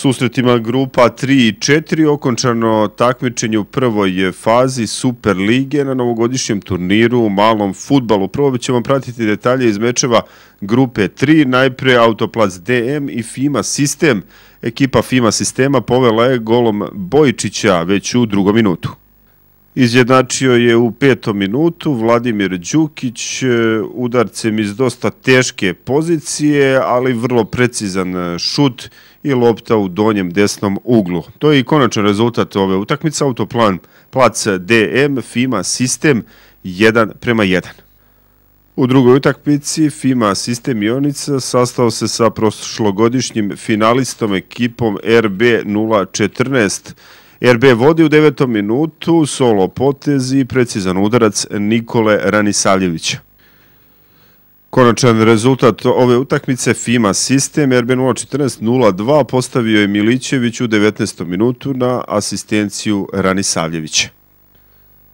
susretima grupa 3 i 4 okončano takmičenje u prvoj fazi Super Lige na novogodišnjem turniru u malom futbalu. Prvo ćemo pratiti detalje iz mečeva grupe 3, najpre Autoplaz DM i FIMA Sistem. Ekipa FIMA Sistema povela je golom Bojičića već u drugom minutu. Izjednačio je u petom minutu Vladimir Đukić e, udarcem iz dosta teške pozicije, ali vrlo precizan e, šut i lopta u donjem desnom uglu. To je i konačan rezultat ove utakmice, autoplan plac DM FIMA sistem 1 prema 1. U drugoj utakmici FIMA Sistem Ionica sastao se sa prošlogodišnjim finalistom ekipom RB 014 RB vodi u devetom minutu, solo potez i precizan udarac Nikole Ranisavljevića. Konačan rezultat ove utakmice FIMA sistem, RB 014 postavio je Milićević u 19. minutu na asistenciju Ranisavljevića.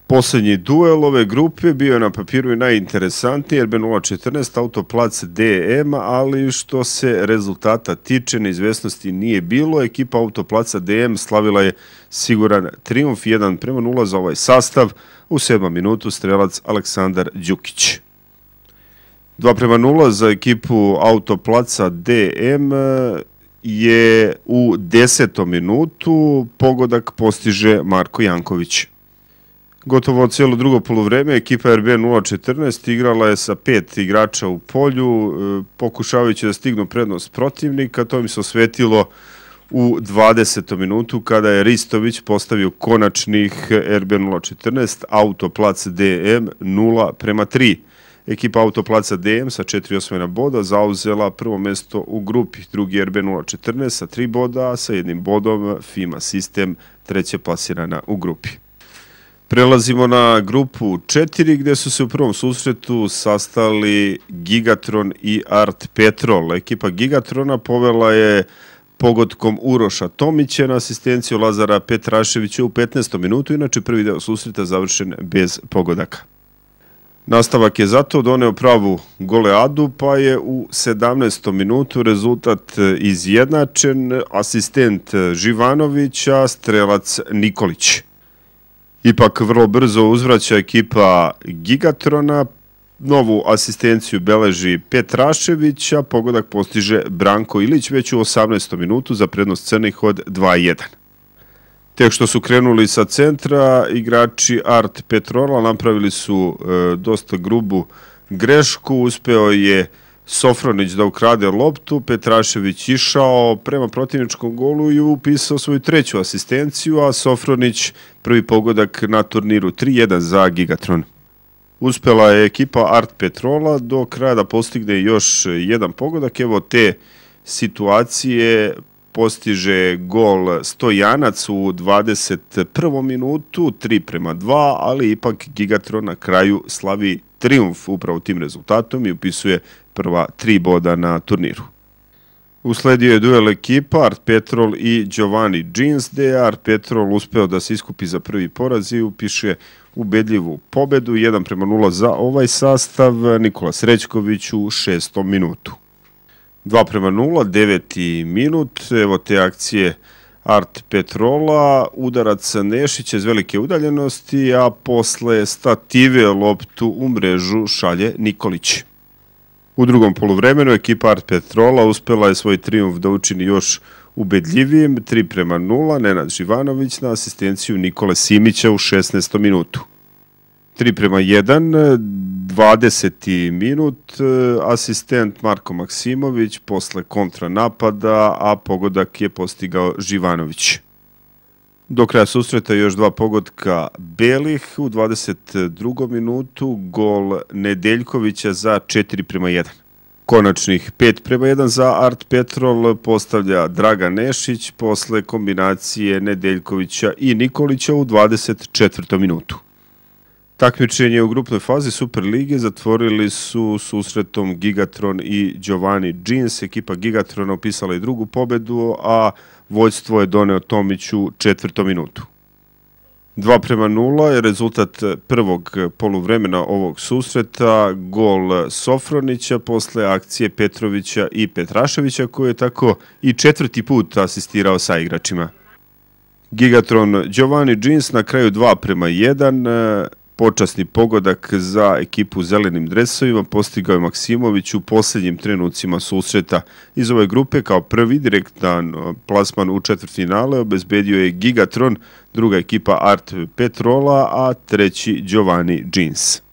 Posljednji duel ove grupe bio je na papiru i najinteresantniji RB014 Autoplac DM, e ali što se rezultata tiče, neizvestnosti nije bilo. Ekipa Autoplaca DM e slavila je siguran triumf 1 prema nula za ovaj sastav. U 7. minutu strelac Aleksandar Đukić. 2 prema nula za ekipu Autoplaca DM e je u 10. minutu pogodak postiže Marko Janković. Gotovo cijelo drugo polovreme ekipa RB 0-14 igrala je sa pet igrača u polju, e, pokušavajući da stignu prednost protivnika. To im se osvetilo u 20. minutu kada je Ristović postavio konačnih RB 0-14 Autoplac DM 0 prema 3. Ekipa Autoplaca DM sa 4 osmena boda zauzela prvo mesto u grupi. Drugi RB 014 sa 3 boda, sa jednim bodom FIMA sistem treće plasirana u grupi. Prelazimo na grupu 4 gdje su se u prvom susretu sastali Gigatron i Art Petrol. Ekipa Gigatrona povela je pogodkom Uroša Tomiće na asistenciju Lazara Petraševića u 15. minutu, inače prvi deo susreta završen bez pogodaka. Nastavak je zato doneo pravu goleadu, pa je u 17. minutu rezultat izjednačen asistent Živanovića, strelac Nikolić. Ipak vrlo brzo uzvraća ekipa Gigatrona, novu asistenciju beleži Petraševića. pogodak postiže Branko Ilić već u 18. minutu za prednost crnih od 2-1. Tek što su krenuli sa centra, igrači Art Petrola napravili su e, dosta grubu grešku. Uspeo je Sofronić da ukrade loptu, Petrašević išao prema protivničkom golu i upisao svoju treću asistenciju, a Sofronić prvi pogodak na turniru 3-1 za Gigatron. Uspela je ekipa Art Petrola do kraja da postigne još jedan pogodak. Evo te situacije postiže gol Stojanac u 21. minutu, 3 prema 2, ali ipak Gigatron na kraju slavi triumf upravo tim rezultatom i upisuje prva tri boda na turniru. Usledio je duel ekipa Art Petrol i Giovanni Jeans, gde je Art Petrol uspeo da se iskupi za prvi poraz i upiše ubedljivu pobedu, 1 prema 0 za ovaj sastav, Nikola Srećković u šestom minutu. 2 prema 0, deveti minut, evo te akcije Art Petrola, udarac Nešića iz velike udaljenosti, a posle stative loptu u mrežu šalje Nikolići. U drugom polovremenu ekipa Art Petrola uspela je svoj triumf da učini još ubedljivijem 3 prema 0 Nenad Živanović na asistenciju Nikole Simića u 16. minutu. 3 prema 1, 20. minut, asistent Marko Maksimović posle kontranapada, a pogodak je postigao Živanović. Do kraja susreta još dva pogodka Belih u 22. minutu, gol Nedeljkovića za 4 prema 1. Konačnih 5 prema 1 za Art Petrol postavlja Draga Nešić posle kombinacije Nedeljkovića i Nikolića u 24. minutu. Takmičenje u grupnoj fazi Super Lige zatvorili su susretom Gigatron i Giovanni Jeans. Ekipa Gigatrona opisala i drugu pobedu, a vojstvo je doneo Tomiću četvrto minutu. 2 prema 0 je rezultat prvog poluvremena ovog susreta, gol Sofronića posle akcije Petrovića i Petraševića koji je tako i četvrti put asistirao sa igračima. Gigatron Giovanni Jeans na kraju 2 prema 1 počasni pogodak za ekipu zelenim dresovima postigao je Maksimović u posljednjim trenucima susreta. Iz ove grupe kao prvi direktan plasman u četvrt finale obezbedio je Gigatron, druga ekipa Art Petrola, a treći Giovanni Jeans.